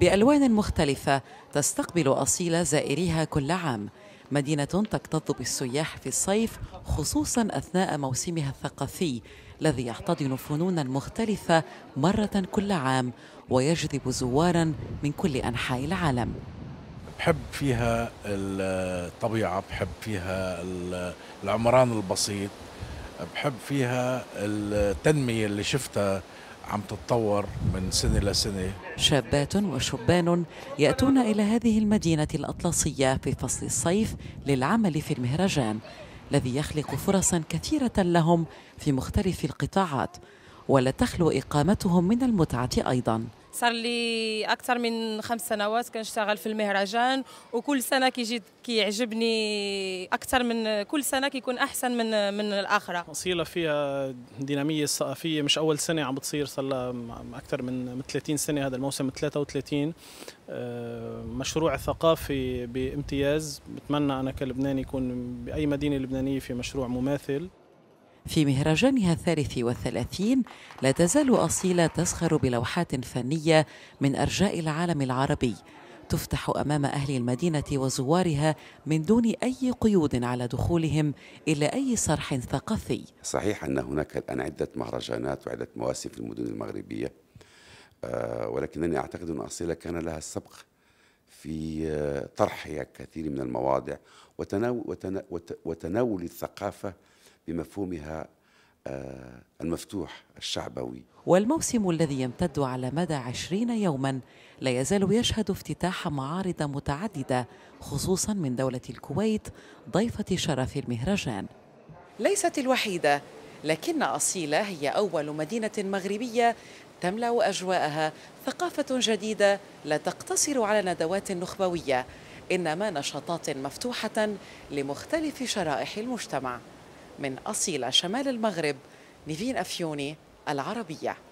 بألوان مختلفة تستقبل أصيل زائريها كل عام مدينة تكتظ بالسياح في الصيف خصوصا أثناء موسمها الثقافي الذي يحتضن فنونا مختلفة مرة كل عام ويجذب زوارا من كل أنحاء العالم بحب فيها الطبيعة بحب فيها العمران البسيط بحب فيها التنمية اللي شفتها عم تتطور من سنة لسنة شابات وشبان يأتون إلى هذه المدينة الأطلسية في فصل الصيف للعمل في المهرجان الذي يخلق فرصا كثيرة لهم في مختلف القطاعات ولا تخلو إقامتهم من المتعة أيضاً صار لي اكثر من خمس سنوات كنشتغل في المهرجان وكل سنه كيجي كيعجبني اكثر من كل سنه كيكون احسن من من الاخرى وصيله فيها ديناميه الثقافيه مش اول سنه عم بتصير صار اكثر من 30 سنه هذا الموسم 33 آه، مشروع ثقافي بامتياز بتمنى انا كلبناني يكون باي مدينه لبنانيه في مشروع مماثل في مهرجانها الثالث والثلاثين لا تزال أصيلة تزخر بلوحات فنية من أرجاء العالم العربي تفتح أمام أهل المدينة وزوارها من دون أي قيود على دخولهم إلا أي صرح ثقافي صحيح أن هناك الآن عدة مهرجانات وعدة مواسم في المدن المغربية آه، ولكنني أعتقد أن أصيلة كان لها السبق في آه، طرح كثير من المواضع وتناول, وتناول الثقافة بمفهومها آه، المفتوح الشعبوي والموسم الذي يمتد على مدى عشرين يوما لا يزال يشهد افتتاح معارض متعددة خصوصا من دولة الكويت ضيفة شرف المهرجان ليست الوحيدة لكن أصيلة هي أول مدينة مغربية تملأ أجواءها ثقافة جديدة لا تقتصر على ندوات نخبوية إنما نشاطات مفتوحة لمختلف شرائح المجتمع من أصيلة شمال المغرب نيفين أفيوني العربية